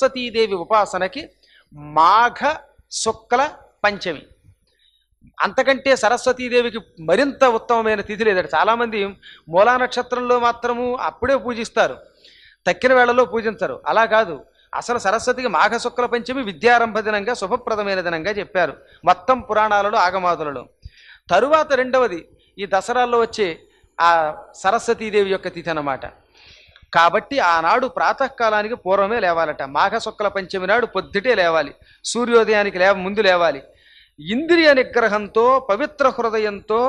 సరస్వతీదేవి ఉపాసనకి మాఘ శుక్ల పంచమి అంతకంటే సరస్వతీదేవికి మరింత ఉత్తమమైన తిథి లేదండి చాలామంది మూలా నక్షత్రంలో మాత్రము అప్పుడే పూజిస్తారు తక్కిన వేళలో పూజించరు అలా కాదు అసలు సరస్వతికి మాఘ శుక్ల పంచమి విద్యారంభ దినంగా శుభప్రదమైన దినంగా చెప్పారు మొత్తం పురాణాలలో ఆగమాదులలో తరువాత రెండవది ఈ దసరాల్లో వచ్చే ఆ సరస్వతీదేవి యొక్క తిథి అన్నమాట కాబట్టి ఆనాడు ప్రాతకాలానికి పూర్వమే లేవాలట మాఘశుక్ల పంచమి నాడు పొద్దుటే లేవాలి సూర్యోదయానికి లేవ ముందు లేవాలి ఇంద్రియ నిగ్రహంతో పవిత్ర హృదయంతో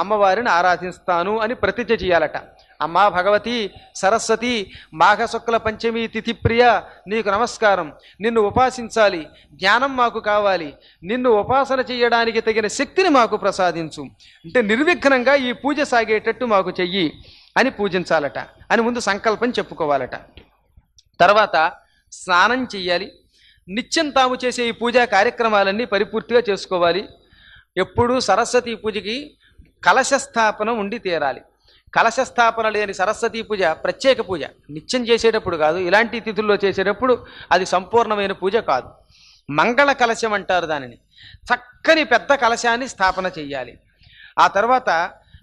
అమ్మవారిని ఆరాధిస్తాను అని ప్రతిజ్ఞ చేయాలట అమ్మా భగవతి సరస్వతి మాఘశుక్ల పంచమి తిథి ప్రియ నీకు నమస్కారం నిన్ను ఉపాసించాలి జ్ఞానం మాకు కావాలి నిన్ను ఉపాసన చేయడానికి తగిన శక్తిని మాకు ప్రసాదించు అంటే నిర్విఘ్నంగా ఈ పూజ సాగేటట్టు మాకు చెయ్యి అని పూజించాలట అని ముందు సంకల్పం చెప్పుకోవాలట తర్వాత స్నానం చెయ్యాలి నిత్యం తాము చేసే ఈ పూజా కార్యక్రమాలన్నీ పరిపూర్తిగా చేసుకోవాలి ఎప్పుడూ సరస్వతి పూజకి కలశస్థాపన ఉండి తీరాలి కలశస్థాపన లేని సరస్వతి పూజ ప్రత్యేక పూజ నిత్యం చేసేటప్పుడు కాదు ఇలాంటి తిథుల్లో చేసేటప్పుడు అది సంపూర్ణమైన పూజ కాదు మంగళ కలశం అంటారు దానిని చక్కని పెద్ద కలశాన్ని స్థాపన చేయాలి ఆ తర్వాత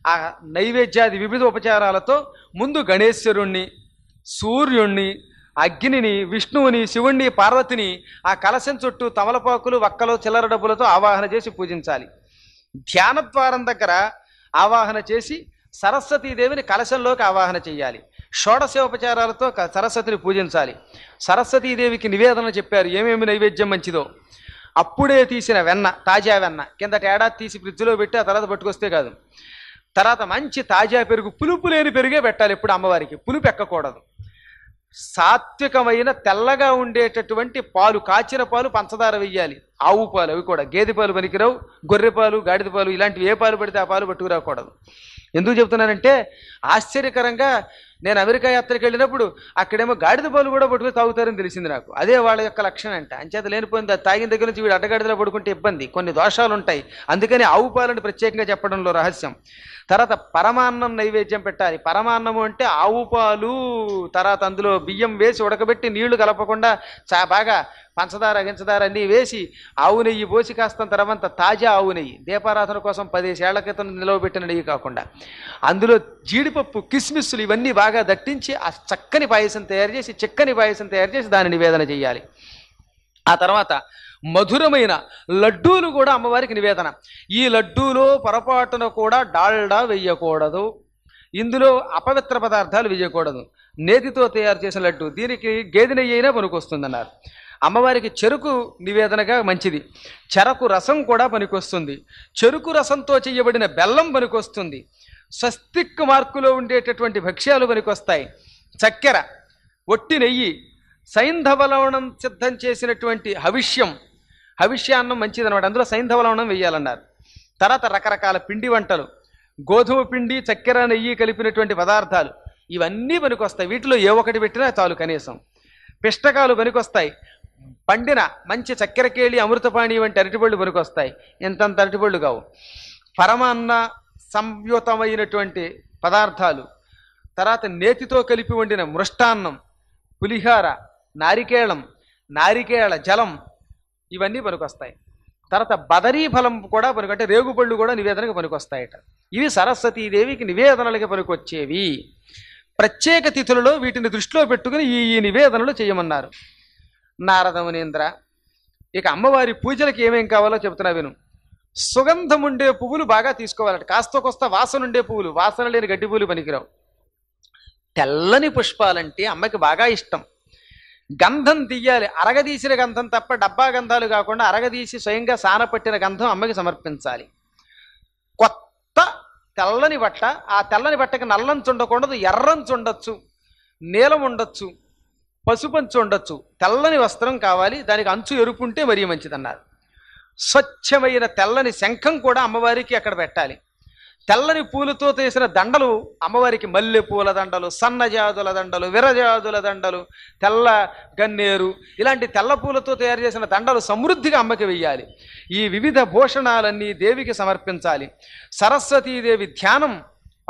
ఆ నైవేద్యాది వివిధ ఉపచారాలతో ముందు గణేశ్వరుణ్ణి సూర్యుణ్ణి అగ్నిని విష్ణువుని శివుణ్ణి పార్వతిని ఆ కలశం చుట్టూ తమలపాకులు వక్కలు చిల్లర డబ్బులతో ఆవాహన చేసి పూజించాలి ధ్యాన ద్వారం దగ్గర ఆవాహన చేసి సరస్వతీదేవిని కలశంలోకి ఆవాహన చేయాలి షోడశోపచారాలతో సరస్వతిని పూజించాలి సరస్వతీదేవికి నివేదన చెప్పారు ఏమేమి నైవేద్యం మంచిదో అప్పుడే తీసిన వెన్న తాజా వెన్న కిందట ఏడాది తీసి ఫ్రిడ్జ్లో పెట్టి ఆ తర్వాత పట్టుకొస్తే కాదు తర్వాత మంచి తాజా పెరుగు పులుపు లేని పెరుగే పెట్టాలి ఎప్పుడు అమ్మవారికి పులుపు ఎక్కకూడదు సాత్వికమైన తెల్లగా ఉండేటటువంటి పాలు కాచిన పాలు పంచదార వెయ్యాలి ఆవు పాలు అవి కూడా గేదె పాలు పనికిరావు గొర్రె పాలు గాడిద పాలు ఇలాంటివి ఏ పాలు పడితే ఆ పాలు పట్టుకురాకూడదు ఎందుకు చెప్తున్నానంటే ఆశ్చర్యకరంగా నేను అమెరికా యాత్రకు వెళ్ళినప్పుడు అక్కడేమో గాడిద పాలు కూడా పట్టుకుని తాగుతారని తెలిసింది నాకు అదే వాళ్ళ యొక్క లక్షణం అంట అంచేత లేనిపోయింది తాగిన దగ్గర నుంచి వీడు అడ్డగాడిదలో పడుకుంటే ఇబ్బంది కొన్ని దోషాలు ఉంటాయి అందుకని ఆవు పాలని ప్రత్యేకంగా చెప్పడంలో రహస్యం తర్వాత పరమాన్నం నైవేద్యం పెట్టాలి పరమాన్నము అంటే ఆవు పాలు తర్వాత అందులో బియ్యం వేసి ఉడకబెట్టి నీళ్లు కలపకుండా చా బాగా పంచదార గించదార అన్నీ వేసి ఆవు నెయ్యి పోసి కాస్తంత తర్వాత తాజా ఆవు నెయ్యి దీపారాధన కోసం పదేసేళ్ల క్రితం నిలవబెట్టిన నెయ్యి కాకుండా అందులో జీడిపప్పు కిస్మిస్సులు ఇవన్నీ బాగా దట్టించి ఆ చక్కని పాయసం తయారు చేసి చిక్కని పాయసం తయారు చేసి దాని నివేదన చేయాలి ఆ తర్వాత మధురమైన లడ్డూలు కూడా అమ్మవారికి నివేదన ఈ లడ్డూలో పొరపాటున కూడా డాల్డా వేయకూడదు ఇందులో అపవిత్ర పదార్థాలు వేయకూడదు నేతితో తయారు చేసిన లడ్డు దీనికి గేదె నెయ్యి అయినా పనికొస్తుందన్నారు అమ్మవారికి చెరుకు నివేదనగా మంచిది చెరకు రసం కూడా పనికొస్తుంది చెరుకు రసంతో చేయబడిన బెల్లం పనికొస్తుంది స్వస్తిక్ మార్కులో ఉండేటటువంటి భక్ష్యాలు పనికొస్తాయి చక్కెర ఒట్టి నెయ్యి సైంధవలవణం సిద్ధం చేసినటువంటి హవిష్యం హవిష్యాన్నం మంచిదనమాట అందులో సైంధవలవణం వేయాలన్నారు తర్వాత రకరకాల పిండి వంటలు గోధుమ పిండి చక్కెర నెయ్యి కలిపినటువంటి పదార్థాలు ఇవన్నీ పనికొస్తాయి వీటిలో ఏ ఒకటి పెట్టినా చాలు కనీసం పిష్టకాలు పనికొస్తాయి పండిన మంచి చక్కెరకేళి అమృతపాణి వంటి అరటిపళ్ళు పనికొస్తాయి ఇంతంత అరటిపళ్ళు కావు పరమాన్న సంయుతమైనటువంటి పదార్థాలు తర్వాత నేతితో కలిపి వండిన మృష్టాన్నం పులిహార నారికేళం నారికేళ జలం ఇవన్నీ పనికొస్తాయి తర్వాత బదరీ ఫలం కూడా అంటే రేగుపళ్ళు కూడా నివేదనకు పనికొస్తాయట ఇవి సరస్వతీదేవికి నివేదనలకి పనికొచ్చేవి ప్రత్యేక తిథులలో వీటిని దృష్టిలో పెట్టుకుని ఈ నివేదనలు చేయమన్నారు నారదమునేంద్ర ఇక అమ్మవారి పూజలకు ఏమేం కావాలో చెబుతున్నా విను సుగంధం ఉండే పువ్వులు బాగా తీసుకోవాలట కాస్త కొస్త వాసన ఉండే పువ్వులు వాసన లేని గడ్డి పువ్వులు పనికిరావు తెల్లని పుష్పాలంటే అమ్మకి బాగా ఇష్టం గంధం తీయాలి అరగదీసిన గంధం తప్ప డబ్బా గంధాలు కాకుండా అరగదీసి స్వయంగా సానపట్టిన గంధం అమ్మకి సమర్పించాలి కొత్త తెల్లని బట్ట ఆ తెల్లని బట్టకి నల్లంచుండకూడదు ఎర్రంచుండొచ్చు నీలం ఉండొచ్చు పసుపంచు ఉండొచ్చు తెల్లని వస్త్రం కావాలి దానికి అంచు ఎరుపు ఉంటే మరీ మంచిదన్నారు స్వచ్ఛమైన తెల్లని శంఖం కూడా అమ్మవారికి అక్కడ పెట్టాలి తెల్లని పూలతో చేసిన దండలు అమ్మవారికి మల్లె పూల దండలు సన్నజాదుల దండలు విరజాదుల దండలు తెల్ల గన్నేరు ఇలాంటి తెల్ల పూలతో తయారు చేసిన దండలు సమృద్ధిగా అమ్మకి వెయ్యాలి ఈ వివిధ భూషణాలన్నీ దేవికి సమర్పించాలి సరస్వతీదేవి ధ్యానం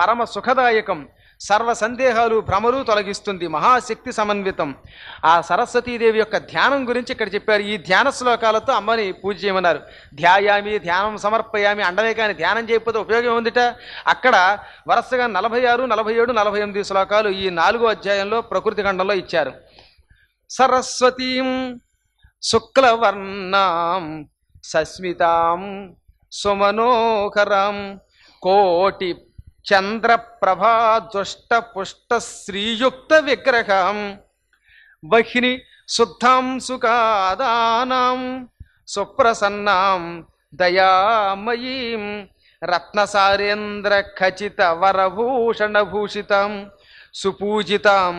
పరమ సుఖదాయకం సర్వ సందేహాలు భ్రమలు తొలగిస్తుంది మహాశక్తి సమన్వితం ఆ సరస్వతీదేవి యొక్క ధ్యానం గురించి ఇక్కడ చెప్పారు ఈ ధ్యాన శ్లోకాలతో అమ్మని పూజ చేయమన్నారు ధ్యాయామి ధ్యానం సమర్పయామి అండమే కానీ ధ్యానం చేయకపోతే ఉపయోగం ఉందిట అక్కడ వరుసగా నలభై ఆరు నలభై ఏడు నలభై ఎనిమిది శ్లోకాలు ఈ నాలుగో అధ్యాయంలో ప్రకృతి ఖండంలో ఇచ్చారు సరస్వతీం శుక్లవర్ణం సస్మితాం సుమనోహరం కోటి చంద్రప్రభాజుష్టపుష్టశ్రీయుక్త విగ్రహం వహిని శుద్ధాం సుఖాదానాం సుప్రసన్నాం దయామయీం రత్నసారేంద్ర ఖచిత వరభూషణభూషితం సుపూజితాం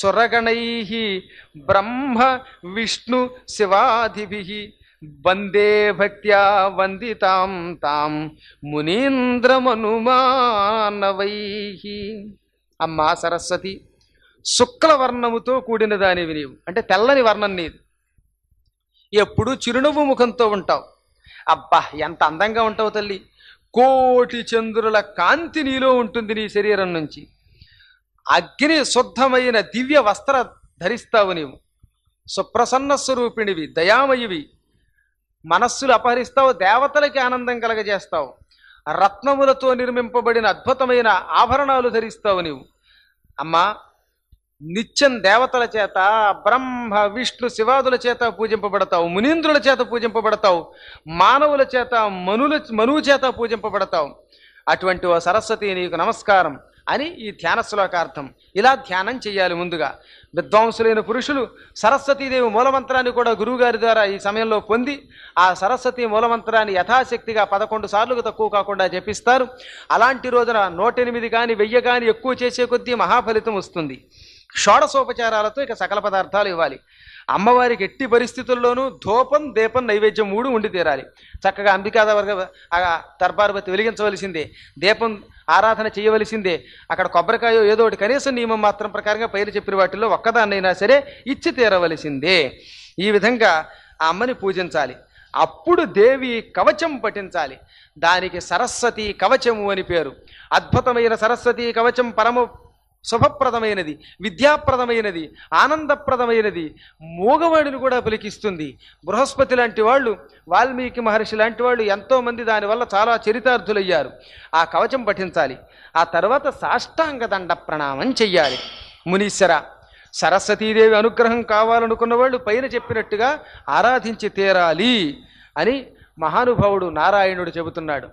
సురగణై బ్రహ్మ విష్ణు శివాదిభి వందే భక్త్యా వందితాం తాం మునీంద్రమనుమానవై అమ్మా సరస్వతి శుక్లవర్ణముతో కూడిన దానివి నీవు అంటే తెల్లని వర్ణం నీది ఎప్పుడు చిరునవ్వు ముఖంతో ఉంటావు అబ్బా ఎంత అందంగా ఉంటావు తల్లి కోటి చంద్రుల కాంతి నీలో ఉంటుంది నీ శరీరం నుంచి అగ్ని శుద్ధమైన దివ్య వస్త్ర ధరిస్తావు నీవు సుప్రసన్న స్వరూపిణివి దయామయువి మనస్సులు అపహరిస్తావు దేవతలకి ఆనందం కలగజేస్తావు రత్నములతో నిర్మింపబడిన అద్భుతమైన ఆభరణాలు ధరిస్తావు నీవు అమ్మా నిత్యం దేవతల చేత బ్రహ్మ విష్ణు శివాదుల చేత పూజింపబడతావు మునీంద్రుల చేత పూజింపబడతావు మానవుల చేత మనుల మనువు చేత పూజింపబడతావు అటువంటి ఓ సరస్వతి నీకు నమస్కారం అని ఈ ధ్యాన శ్లోకార్థం ఇలా ధ్యానం చేయాలి ముందుగా విద్వాంసులైన పురుషులు సరస్వతీదేవి మూలమంత్రాన్ని కూడా గురువుగారి ద్వారా ఈ సమయంలో పొంది ఆ సరస్వతి మూలమంత్రాన్ని యథాశక్తిగా పదకొండు సార్లు తక్కువ కాకుండా జపిస్తారు అలాంటి రోజున నూటెనిమిది కానీ వెయ్యి కానీ ఎక్కువ చేసే కొద్దీ మహాఫలితం వస్తుంది షోడసోపచారాలతో ఇక సకల పదార్థాలు ఇవ్వాలి అమ్మవారికి ఎట్టి పరిస్థితుల్లోనూ ధూపం దీపం నైవేద్యం మూడు ఉండి తీరాలి చక్కగా అంబికాదవర్గ దర్బార్వతి వెలిగించవలసిందే దీపం ఆరాధన చేయవలసిందే అక్కడ కొబ్బరికాయ ఏదో ఒకటి కనీసం నియమం మాత్రం ప్రకారంగా పైరు చెప్పిన వాటిలో ఒక్కదాన్నైనా సరే ఇచ్చి తీరవలసిందే ఈ విధంగా ఆ అమ్మని పూజించాలి అప్పుడు దేవి కవచం పఠించాలి దానికి సరస్వతి కవచము అని పేరు అద్భుతమైన సరస్వతి కవచం పరమ శుభప్రదమైనది విద్యాప్రదమైనది ఆనందప్రదమైనది మూగవాడిని కూడా పలికిస్తుంది బృహస్పతి లాంటి వాళ్ళు వాల్మీకి మహర్షి లాంటి వాళ్ళు ఎంతోమంది దానివల్ల చాలా చరితార్థులయ్యారు ఆ కవచం పఠించాలి ఆ తర్వాత సాష్టాంగ దండ ప్రణామం చెయ్యాలి మునీశ్వర సరస్వతీదేవి అనుగ్రహం కావాలనుకున్న వాళ్ళు పైన చెప్పినట్టుగా ఆరాధించి తీరాలి అని మహానుభావుడు నారాయణుడు చెబుతున్నాడు